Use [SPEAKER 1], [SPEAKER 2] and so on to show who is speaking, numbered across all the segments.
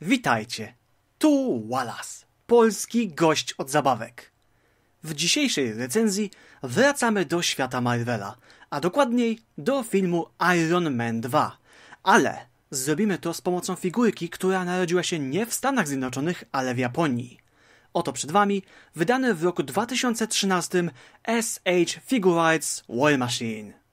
[SPEAKER 1] Witajcie, tu Wallace, polski gość od zabawek. W dzisiejszej recenzji wracamy do świata Marvela, a dokładniej do filmu Iron Man 2. Ale zrobimy to z pomocą figurki, która narodziła się nie w Stanach Zjednoczonych, ale w Japonii. Oto przed Wami wydany w roku 2013 SH Figurites War Machine.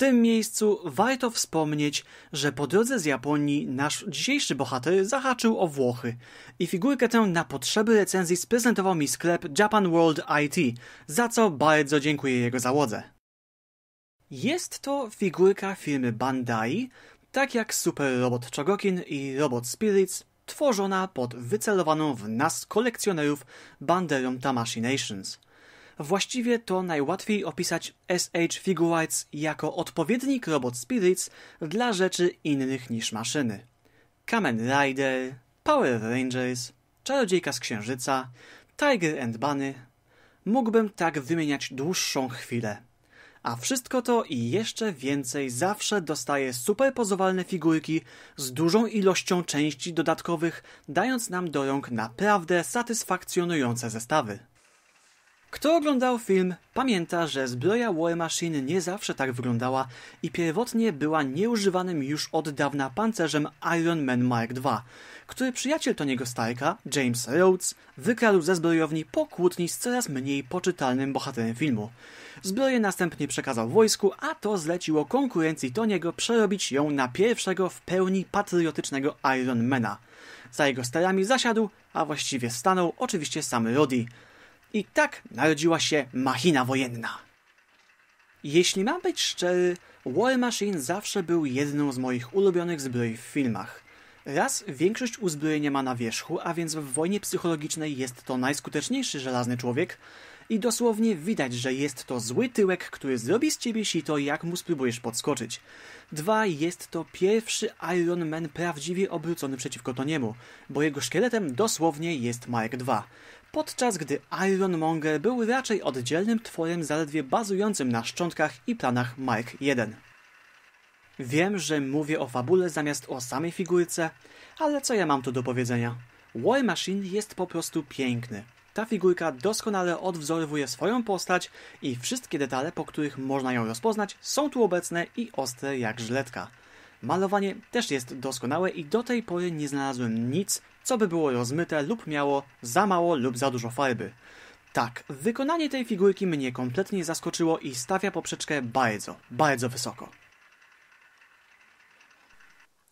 [SPEAKER 1] tym miejscu warto wspomnieć, że po drodze z Japonii nasz dzisiejszy bohater zahaczył o Włochy i figurkę tę na potrzeby recenzji sprezentował mi sklep Japan World IT, za co bardzo dziękuję jego załodze. Jest to figurka firmy Bandai, tak jak Super Robot Chogokin i Robot Spirits, tworzona pod wycelowaną w nas kolekcjonerów banderą Tamashii Nations – Właściwie to najłatwiej opisać SH Figuites jako odpowiednik Robot Spirits dla rzeczy innych niż maszyny. Kamen Rider, Power Rangers, Czarodziejka z Księżyca, Tiger and Bunny. Mógłbym tak wymieniać dłuższą chwilę. A wszystko to i jeszcze więcej zawsze dostaje superpozowalne figurki z dużą ilością części dodatkowych, dając nam do rąk naprawdę satysfakcjonujące zestawy. Kto oglądał film, pamięta, że zbroja War Machine nie zawsze tak wyglądała i pierwotnie była nieużywanym już od dawna pancerzem Iron Man Mark II, który przyjaciel Tony'ego Starka, James Rhodes, wykradł ze zbrojowni po kłótni z coraz mniej poczytalnym bohaterem filmu. Zbroję następnie przekazał wojsku, a to zleciło konkurencji Tony'ego przerobić ją na pierwszego w pełni patriotycznego Iron Mana. Za jego starami zasiadł, a właściwie stanął oczywiście sam Roddy. I tak narodziła się machina wojenna. Jeśli mam być szczery, War Machine zawsze był jedną z moich ulubionych zbroi w filmach. Raz, większość uzbrojenia ma na wierzchu, a więc w wojnie psychologicznej jest to najskuteczniejszy żelazny człowiek i dosłownie widać, że jest to zły tyłek, który zrobi z ciebie sito, jak mu spróbujesz podskoczyć. Dwa, jest to pierwszy Iron Man prawdziwie obrócony przeciwko Toniemu, bo jego szkieletem dosłownie jest Mark II podczas gdy Iron Monger był raczej oddzielnym tworem zaledwie bazującym na szczątkach i planach Mike 1. Wiem, że mówię o fabule zamiast o samej figurce, ale co ja mam tu do powiedzenia? War Machine jest po prostu piękny. Ta figurka doskonale odwzorowuje swoją postać i wszystkie detale, po których można ją rozpoznać, są tu obecne i ostre jak żletka. Malowanie też jest doskonałe i do tej pory nie znalazłem nic, co by było rozmyte lub miało za mało lub za dużo farby. Tak, wykonanie tej figurki mnie kompletnie zaskoczyło i stawia poprzeczkę bardzo, bardzo wysoko.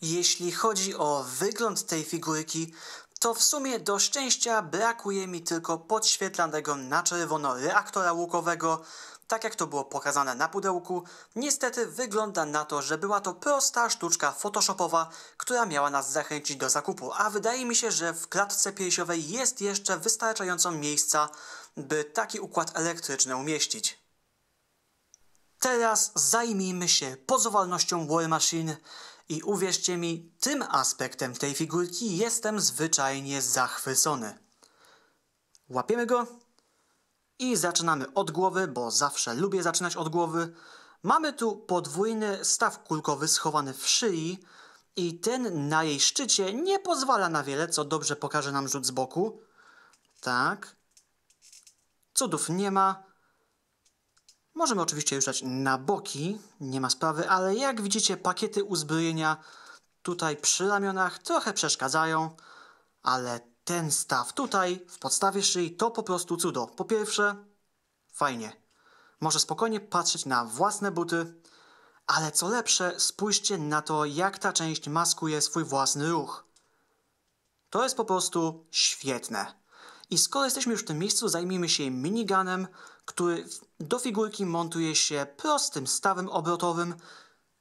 [SPEAKER 1] Jeśli chodzi o wygląd tej figurki, to w sumie do szczęścia brakuje mi tylko podświetlanego na czerwono reaktora łukowego, tak jak to było pokazane na pudełku, niestety wygląda na to, że była to prosta sztuczka photoshopowa, która miała nas zachęcić do zakupu, a wydaje mi się, że w klatce piersiowej jest jeszcze wystarczająco miejsca, by taki układ elektryczny umieścić. Teraz zajmijmy się pozowalnością War Machine i uwierzcie mi, tym aspektem tej figurki jestem zwyczajnie zachwycony. Łapiemy go i zaczynamy od głowy, bo zawsze lubię zaczynać od głowy. Mamy tu podwójny staw kulkowy schowany w szyi i ten na jej szczycie nie pozwala na wiele, co dobrze pokaże nam rzut z boku. Tak. Cudów nie ma. Możemy oczywiście rzucać na boki, nie ma sprawy, ale jak widzicie pakiety uzbrojenia tutaj przy ramionach trochę przeszkadzają, ale ten staw tutaj, w podstawie szyi, to po prostu cudo. Po pierwsze, fajnie. Może spokojnie patrzeć na własne buty, ale co lepsze, spójrzcie na to, jak ta część maskuje swój własny ruch. To jest po prostu świetne. I skoro jesteśmy już w tym miejscu, zajmijmy się miniganem, który do figurki montuje się prostym stawem obrotowym,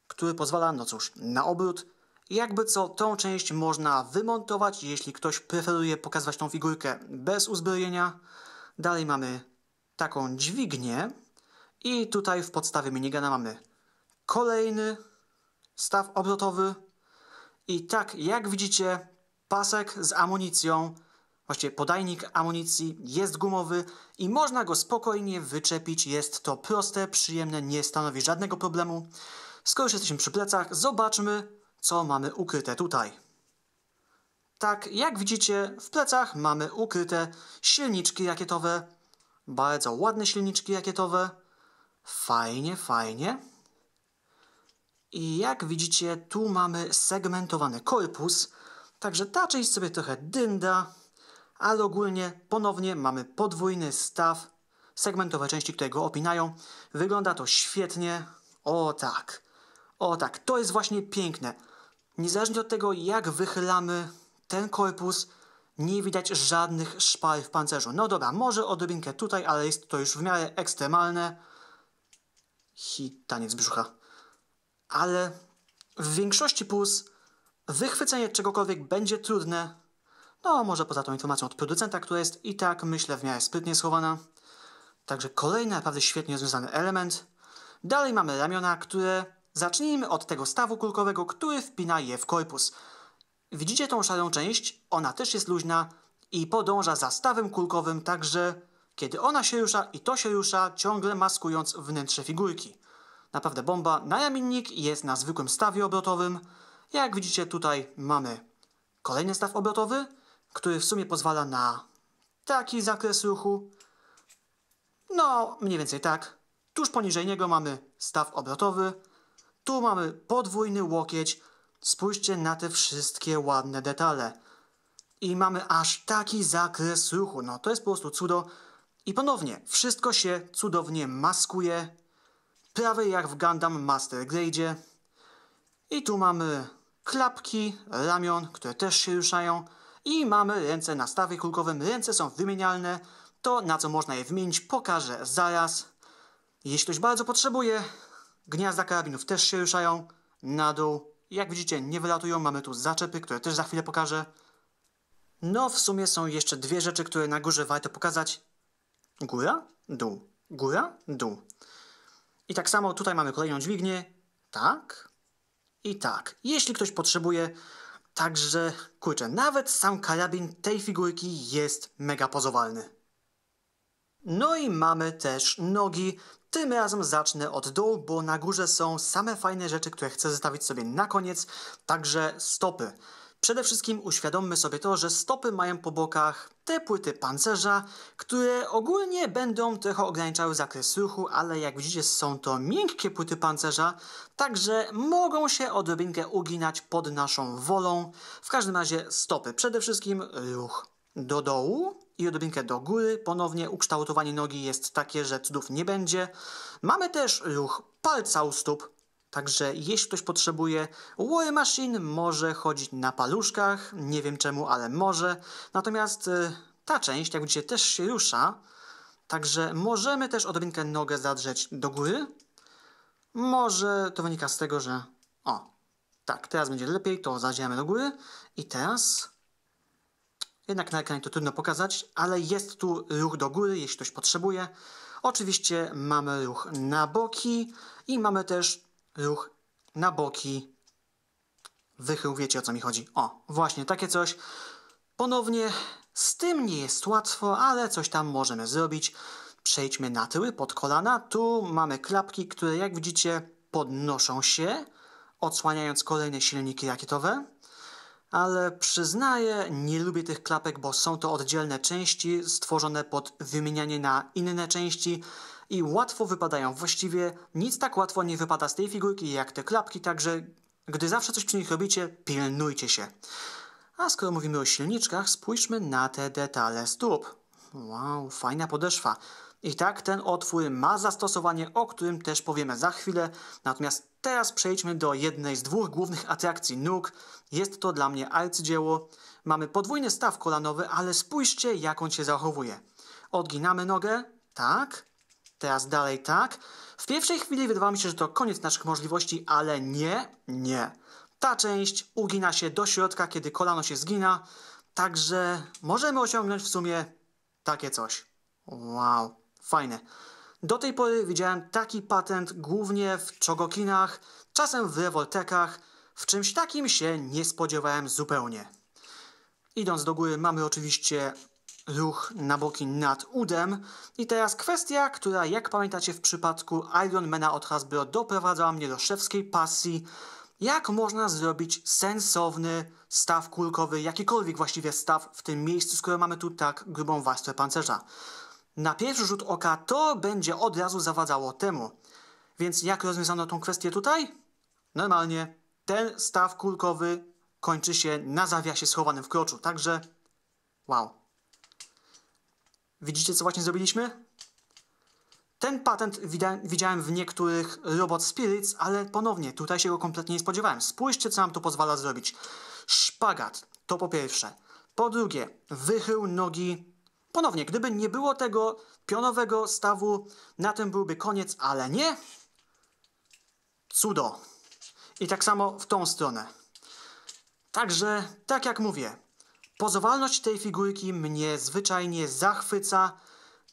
[SPEAKER 1] który pozwala, no cóż, na obrót jakby co, tą część można wymontować, jeśli ktoś preferuje pokazywać tą figurkę bez uzbrojenia. Dalej mamy taką dźwignię i tutaj w podstawie minigana mamy kolejny staw obrotowy i tak jak widzicie pasek z amunicją, właściwie podajnik amunicji jest gumowy i można go spokojnie wyczepić. Jest to proste, przyjemne, nie stanowi żadnego problemu. Skoro już jesteśmy przy plecach, zobaczmy co mamy ukryte tutaj. Tak, jak widzicie, w plecach mamy ukryte silniczki rakietowe. Bardzo ładne silniczki rakietowe. Fajnie, fajnie. I jak widzicie, tu mamy segmentowany korpus, także ta część sobie trochę dynda, ale ogólnie ponownie mamy podwójny staw, segmentowe części, które go opinają. Wygląda to świetnie. O tak. O tak, to jest właśnie piękne. Niezależnie od tego, jak wychylamy ten korpus, nie widać żadnych szpar w pancerzu. No dobra, może odrobinkę tutaj, ale jest to już w miarę ekstremalne. Hitaniec brzucha. Ale w większości puls wychwycenie czegokolwiek będzie trudne. No, może poza tą informacją od producenta, która jest i tak, myślę, w miarę sprytnie schowana. Także kolejny naprawdę świetnie związany element. Dalej mamy ramiona, które Zacznijmy od tego stawu kulkowego, który wpina je w korpus. Widzicie tą szarą część? Ona też jest luźna i podąża za stawem kulkowym, także kiedy ona się rusza i to się rusza, ciągle maskując wnętrze figurki. Naprawdę bomba. Najamiennik jest na zwykłym stawie obrotowym. Jak widzicie tutaj mamy kolejny staw obrotowy, który w sumie pozwala na taki zakres ruchu. No, mniej więcej tak. Tuż poniżej niego mamy staw obrotowy, tu mamy podwójny łokieć. Spójrzcie na te wszystkie ładne detale. I mamy aż taki zakres ruchu. No to jest po prostu cudo. I ponownie, wszystko się cudownie maskuje. Prawie jak w Gundam Master Grade. I tu mamy klapki ramion, które też się ruszają. I mamy ręce na stawie kulkowym. Ręce są wymienialne. To, na co można je wymienić, pokażę zaraz. Jeśli ktoś bardzo potrzebuje, Gniazda karabinów też się ruszają na dół. Jak widzicie, nie wylatują. Mamy tu zaczepy, które też za chwilę pokażę. No, w sumie są jeszcze dwie rzeczy, które na górze warto pokazać. Góra, dół, góra, dół. I tak samo tutaj mamy kolejną dźwignię. Tak i tak. Jeśli ktoś potrzebuje, także kurczę, nawet sam karabin tej figurki jest mega pozowalny. No i mamy też nogi. Tym razem zacznę od dołu, bo na górze są same fajne rzeczy, które chcę zostawić sobie na koniec, także stopy. Przede wszystkim uświadommy sobie to, że stopy mają po bokach te płyty pancerza, które ogólnie będą trochę ograniczały zakres ruchu, ale jak widzicie są to miękkie płyty pancerza, także mogą się odrobinkę uginać pod naszą wolą. W każdym razie stopy, przede wszystkim ruch do dołu i odrobinkę do góry. Ponownie ukształtowanie nogi jest takie, że cudów nie będzie. Mamy też ruch palca u stóp, Także jeśli ktoś potrzebuje, War Machine może chodzić na paluszkach, nie wiem czemu, ale może. Natomiast y, ta część, jak widzicie, też się rusza, także możemy też odrobinkę nogę zadrzeć do góry. Może to wynika z tego, że... O, tak, teraz będzie lepiej, to zadziemy do góry. I teraz jednak na ekranie to trudno pokazać, ale jest tu ruch do góry, jeśli ktoś potrzebuje. Oczywiście mamy ruch na boki i mamy też ruch na boki. Wychył, wiecie o co mi chodzi. O, właśnie takie coś. Ponownie z tym nie jest łatwo, ale coś tam możemy zrobić. Przejdźmy na tyły, pod kolana. Tu mamy klapki, które jak widzicie podnoszą się, odsłaniając kolejne silniki rakietowe ale przyznaję, nie lubię tych klapek, bo są to oddzielne części stworzone pod wymienianie na inne części i łatwo wypadają. Właściwie nic tak łatwo nie wypada z tej figurki jak te klapki, także gdy zawsze coś przy nich robicie, pilnujcie się. A skoro mówimy o silniczkach, spójrzmy na te detale stóp. Wow, fajna podeszwa. I tak ten otwór ma zastosowanie, o którym też powiemy za chwilę. Natomiast teraz przejdźmy do jednej z dwóch głównych atrakcji nóg. Jest to dla mnie arcydzieło. Mamy podwójny staw kolanowy, ale spójrzcie jak on się zachowuje. Odginamy nogę, tak, teraz dalej tak. W pierwszej chwili wydawało mi się, że to koniec naszych możliwości, ale nie, nie. Ta część ugina się do środka, kiedy kolano się zgina, także możemy osiągnąć w sumie takie coś. Wow fajne. Do tej pory widziałem taki patent głównie w czogokinach, czasem w rewoltekach. W czymś takim się nie spodziewałem zupełnie. Idąc do góry mamy oczywiście ruch na boki nad udem. I teraz kwestia, która jak pamiętacie w przypadku Ironmana od Hasbro doprowadzała mnie do szewskiej pasji. Jak można zrobić sensowny staw kulkowy, jakikolwiek właściwie staw w tym miejscu, skoro mamy tu tak grubą warstwę pancerza? na pierwszy rzut oka to będzie od razu zawadzało temu. Więc jak rozwiązano tą kwestię tutaj? Normalnie ten staw kulkowy kończy się na zawiasie schowanym w kroczu. Także wow. Widzicie, co właśnie zrobiliśmy? Ten patent widziałem w niektórych Robot Spirits, ale ponownie, tutaj się go kompletnie nie spodziewałem. Spójrzcie, co nam to pozwala zrobić. Szpagat, to po pierwsze. Po drugie, wychył nogi Ponownie, gdyby nie było tego pionowego stawu, na tym byłby koniec, ale nie. Cudo. I tak samo w tą stronę. Także, tak jak mówię, pozowalność tej figurki mnie zwyczajnie zachwyca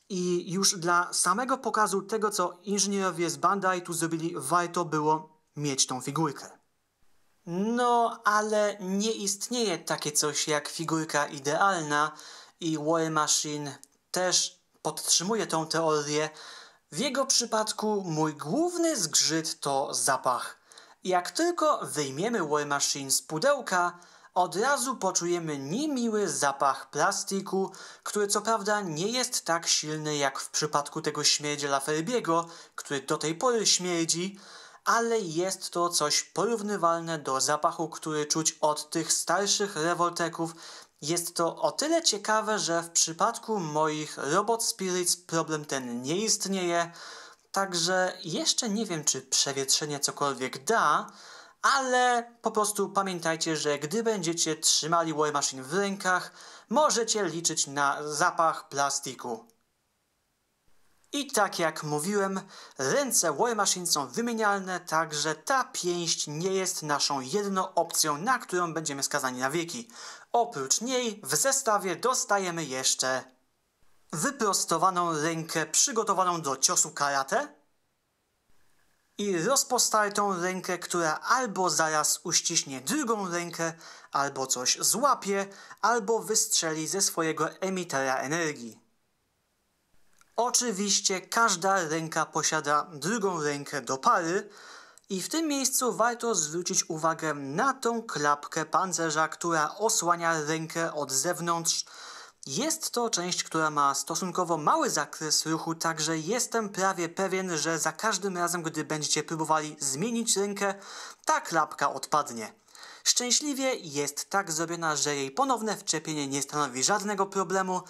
[SPEAKER 1] i już dla samego pokazu tego, co inżynierowie z Bandai tu zrobili, warto było mieć tą figurkę. No, ale nie istnieje takie coś jak figurka idealna, i War Machine też podtrzymuje tą teorię. W jego przypadku mój główny zgrzyt to zapach. Jak tylko wyjmiemy War Machine z pudełka, od razu poczujemy niemiły zapach plastiku, który co prawda nie jest tak silny jak w przypadku tego śmierdziela Laferbiego, który do tej pory śmierdzi, ale jest to coś porównywalne do zapachu, który czuć od tych starszych rewolteków jest to o tyle ciekawe, że w przypadku moich Robot Spirits problem ten nie istnieje, także jeszcze nie wiem, czy przewietrzenie cokolwiek da, ale po prostu pamiętajcie, że gdy będziecie trzymali War Machine w rękach, możecie liczyć na zapach plastiku. I tak jak mówiłem, ręce War Machine są wymienialne, także ta pięść nie jest naszą jedną opcją, na którą będziemy skazani na wieki. Oprócz niej w zestawie dostajemy jeszcze wyprostowaną rękę przygotowaną do ciosu karate i rozpostartą rękę, która albo zaraz uściśnie drugą rękę, albo coś złapie, albo wystrzeli ze swojego emitera energii. Oczywiście każda ręka posiada drugą rękę do pary, i w tym miejscu warto zwrócić uwagę na tą klapkę pancerza, która osłania rękę od zewnątrz. Jest to część, która ma stosunkowo mały zakres ruchu, także jestem prawie pewien, że za każdym razem, gdy będziecie próbowali zmienić rękę, ta klapka odpadnie. Szczęśliwie jest tak zrobiona, że jej ponowne wczepienie nie stanowi żadnego problemu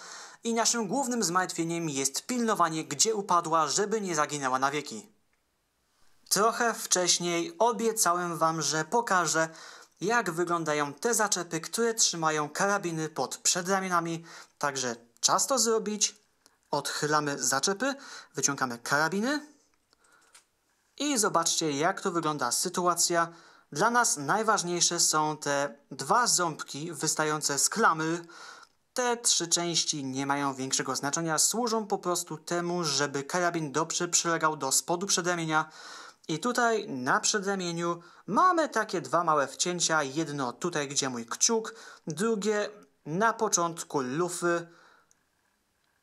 [SPEAKER 1] i naszym głównym zmartwieniem jest pilnowanie, gdzie upadła, żeby nie zaginęła na wieki. Trochę wcześniej obiecałem wam, że pokażę, jak wyglądają te zaczepy, które trzymają karabiny pod przedramionami. Także czas to zrobić. Odchylamy zaczepy, wyciągamy karabiny i zobaczcie, jak to wygląda sytuacja. Dla nas najważniejsze są te dwa ząbki wystające z klamy. Te trzy części nie mają większego znaczenia, służą po prostu temu, żeby karabin dobrze przylegał do spodu przedramienia. I tutaj na przedramieniu mamy takie dwa małe wcięcia. Jedno tutaj, gdzie mój kciuk, drugie na początku lufy.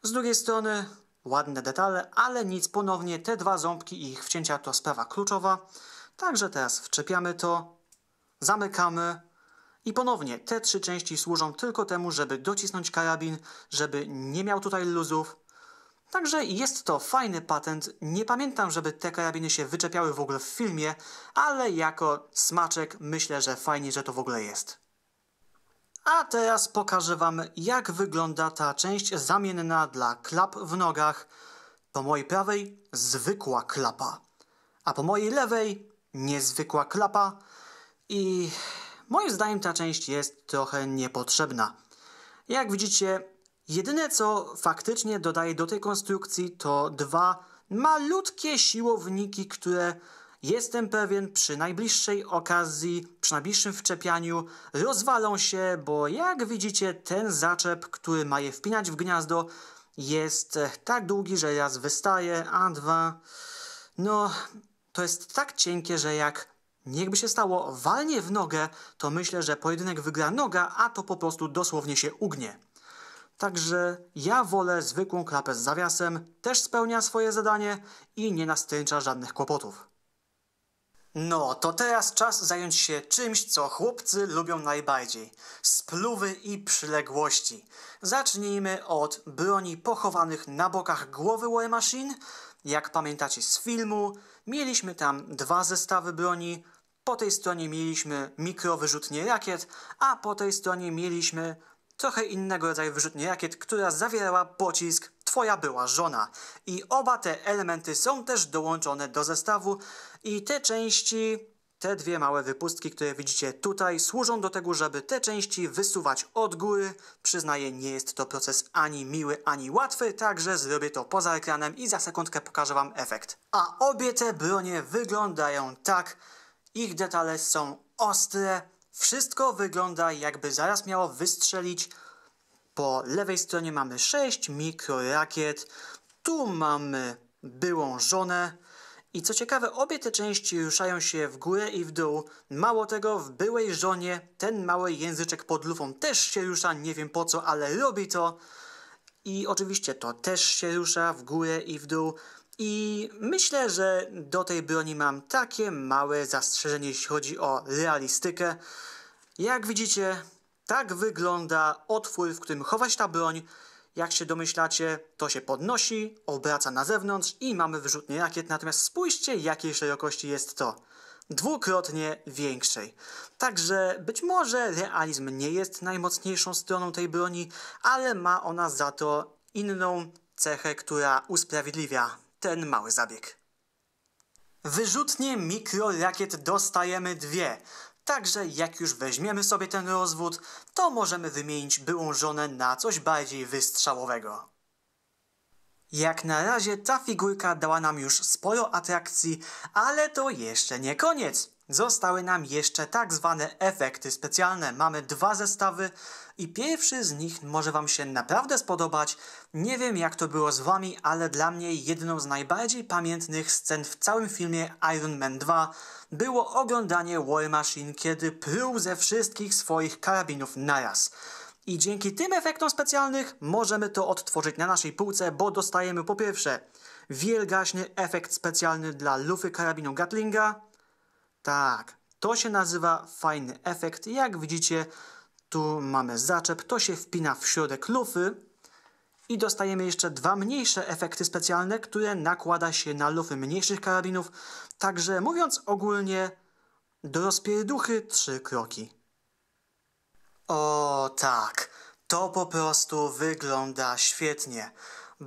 [SPEAKER 1] Z drugiej strony ładne detale, ale nic ponownie. Te dwa ząbki i ich wcięcia to sprawa kluczowa. Także teraz wczepiamy to, zamykamy i ponownie te trzy części służą tylko temu, żeby docisnąć karabin, żeby nie miał tutaj luzów Także jest to fajny patent. Nie pamiętam, żeby te karabiny się wyczepiały w ogóle w filmie, ale jako smaczek myślę, że fajnie, że to w ogóle jest. A teraz pokażę Wam, jak wygląda ta część zamienna dla klap w nogach. Po mojej prawej zwykła klapa, a po mojej lewej niezwykła klapa. I moim zdaniem ta część jest trochę niepotrzebna. Jak widzicie, Jedyne co faktycznie dodaje do tej konstrukcji to dwa malutkie siłowniki, które jestem pewien przy najbliższej okazji, przy najbliższym wczepianiu rozwalą się, bo jak widzicie ten zaczep, który ma je wpinać w gniazdo jest tak długi, że raz wystaje, a dwa no to jest tak cienkie, że jak Niechby się stało, walnie w nogę, to myślę, że pojedynek wygra noga, a to po prostu dosłownie się ugnie. Także ja wolę zwykłą klapę z zawiasem, też spełnia swoje zadanie i nie nastręcza żadnych kłopotów. No, to teraz czas zająć się czymś, co chłopcy lubią najbardziej. Spluwy i przyległości. Zacznijmy od broni pochowanych na bokach głowy War Machine. Jak pamiętacie z filmu, mieliśmy tam dwa zestawy broni. Po tej stronie mieliśmy mikrowyrzutnie rakiet, a po tej stronie mieliśmy trochę innego rodzaju wyrzutnie rakiet, która zawierała pocisk Twoja była żona. I oba te elementy są też dołączone do zestawu i te części te dwie małe wypustki, które widzicie tutaj, służą do tego, żeby te części wysuwać od góry. Przyznaję, nie jest to proces ani miły, ani łatwy, także zrobię to poza ekranem i za sekundkę pokażę Wam efekt. A obie te bronie wyglądają tak. Ich detale są ostre, wszystko wygląda jakby zaraz miało wystrzelić. Po lewej stronie mamy 6 mikrorakiet. Tu mamy byłą żonę. I co ciekawe, obie te części ruszają się w górę i w dół. Mało tego, w byłej żonie ten mały języczek pod lufą też się rusza, nie wiem po co, ale robi to. I oczywiście to też się rusza w górę i w dół. I myślę, że do tej broni mam takie małe zastrzeżenie, jeśli chodzi o realistykę. Jak widzicie, tak wygląda otwór, w którym chowa się ta broń. Jak się domyślacie, to się podnosi, obraca na zewnątrz i mamy wyrzutnie rakiet. Natomiast spójrzcie, jakiej szerokości jest to. Dwukrotnie większej. Także być może realizm nie jest najmocniejszą stroną tej broni, ale ma ona za to inną cechę, która usprawiedliwia ten mały zabieg. Wyrzutnie mikrorakiet dostajemy dwie. Także jak już weźmiemy sobie ten rozwód, to możemy wymienić byłą żonę na coś bardziej wystrzałowego. Jak na razie ta figurka dała nam już sporo atrakcji, ale to jeszcze nie koniec. Zostały nam jeszcze tak zwane efekty specjalne. Mamy dwa zestawy i pierwszy z nich może Wam się naprawdę spodobać. Nie wiem jak to było z Wami, ale dla mnie jedną z najbardziej pamiętnych scen w całym filmie Iron Man 2 było oglądanie War Machine, kiedy pruł ze wszystkich swoich karabinów naraz. I dzięki tym efektom specjalnych możemy to odtworzyć na naszej półce, bo dostajemy po pierwsze wielgaśny efekt specjalny dla lufy karabinu Gatlinga, tak, to się nazywa fajny efekt. Jak widzicie, tu mamy zaczep, to się wpina w środek lufy i dostajemy jeszcze dwa mniejsze efekty specjalne, które nakłada się na lufy mniejszych karabinów. Także mówiąc ogólnie, do rozpierduchy trzy kroki. O tak, to po prostu wygląda świetnie.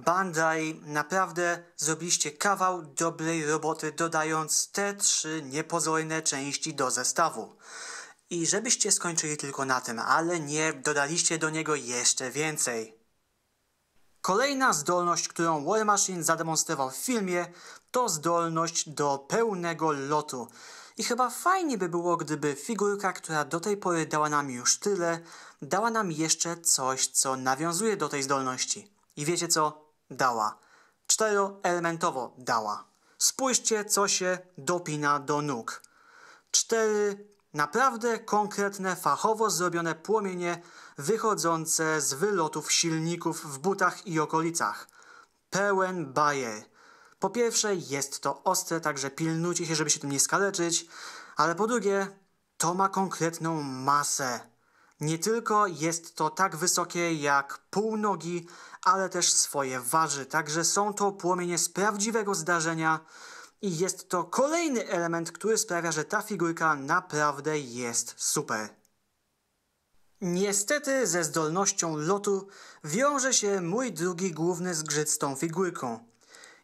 [SPEAKER 1] Bandai, naprawdę zrobiliście kawał dobrej roboty, dodając te trzy niepozorne części do zestawu. I żebyście skończyli tylko na tym, ale nie dodaliście do niego jeszcze więcej. Kolejna zdolność, którą War Machine zademonstrował w filmie, to zdolność do pełnego lotu. I chyba fajnie by było, gdyby figurka, która do tej pory dała nam już tyle, dała nam jeszcze coś, co nawiązuje do tej zdolności. I wiecie co? dała. Czteroelementowo dała. Spójrzcie, co się dopina do nóg. Cztery naprawdę konkretne, fachowo zrobione płomienie wychodzące z wylotów silników w butach i okolicach. Pełen bajer. Po pierwsze, jest to ostre, także pilnujcie się, żeby się tym nie skaleczyć, ale po drugie, to ma konkretną masę nie tylko jest to tak wysokie jak pół nogi, ale też swoje waży, także są to płomienie z prawdziwego zdarzenia i jest to kolejny element, który sprawia, że ta figurka naprawdę jest super. Niestety ze zdolnością lotu wiąże się mój drugi główny zgrzyt z tą figurką.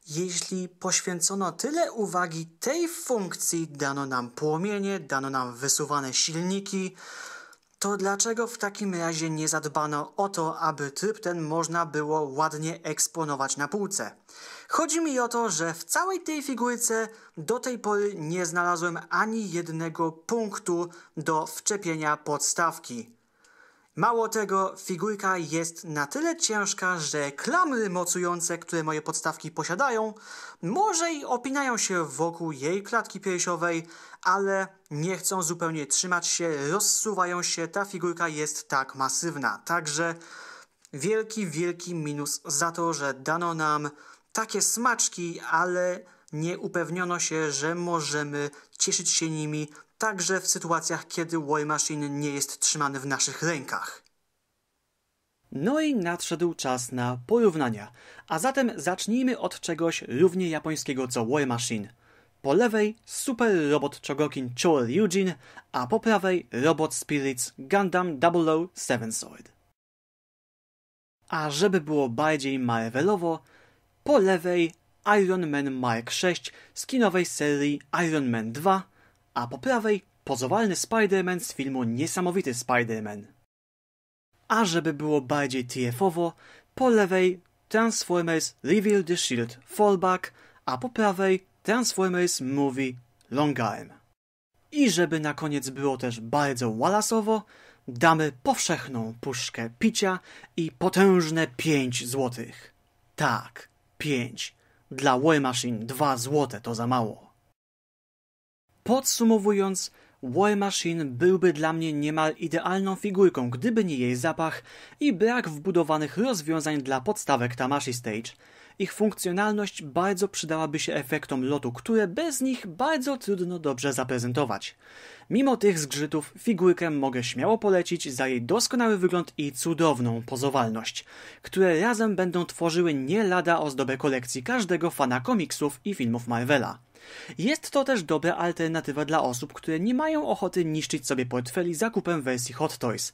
[SPEAKER 1] Jeśli poświęcono tyle uwagi tej funkcji, dano nam płomienie, dano nam wysuwane silniki, to dlaczego w takim razie nie zadbano o to, aby tryb ten można było ładnie eksponować na półce? Chodzi mi o to, że w całej tej figurce do tej pory nie znalazłem ani jednego punktu do wczepienia podstawki. Mało tego, figurka jest na tyle ciężka, że klamry mocujące, które moje podstawki posiadają, może i opinają się wokół jej klatki piersiowej, ale nie chcą zupełnie trzymać się, rozsuwają się, ta figurka jest tak masywna. Także wielki, wielki minus za to, że dano nam takie smaczki, ale nie upewniono się, że możemy cieszyć się nimi także w sytuacjach, kiedy War Machine nie jest trzymany w naszych rękach. No i nadszedł czas na porównania. A zatem zacznijmy od czegoś równie japońskiego co War Machine. Po lewej super robot Chogokin Choel Eugene, a po prawej robot Spirits Gundam 007 Sword. A żeby było bardziej Marvelowo, po lewej Iron Man Mark 6 z kinowej serii Iron Man 2, a po prawej pozowalny Spider-Man z filmu Niesamowity Spider-Man. A żeby było bardziej TF-owo, po lewej Transformers Reveal the Shield Fallback, a po prawej Transformers Movie Longarm. I żeby na koniec było też bardzo walasowo, damy powszechną puszkę picia i potężne 5 złotych. Tak, 5. Dla War Machine 2 złote to za mało. Podsumowując, War Machine byłby dla mnie niemal idealną figurką, gdyby nie jej zapach i brak wbudowanych rozwiązań dla podstawek Tamashi Stage. Ich funkcjonalność bardzo przydałaby się efektom lotu, które bez nich bardzo trudno dobrze zaprezentować. Mimo tych zgrzytów, figurkę mogę śmiało polecić za jej doskonały wygląd i cudowną pozowalność, które razem będą tworzyły nie lada ozdobę kolekcji każdego fana komiksów i filmów Marvela. Jest to też dobra alternatywa dla osób, które nie mają ochoty niszczyć sobie portfeli zakupem wersji Hot Toys.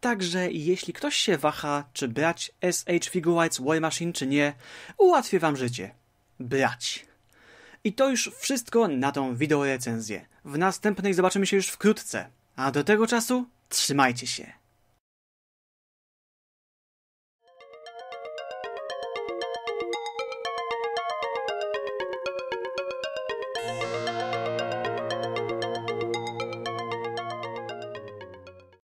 [SPEAKER 1] Także jeśli ktoś się waha, czy brać SH Figurites War Machine, czy nie, ułatwię wam życie. Brać. I to już wszystko na tą recenzję. W następnej zobaczymy się już wkrótce. A do tego czasu trzymajcie się.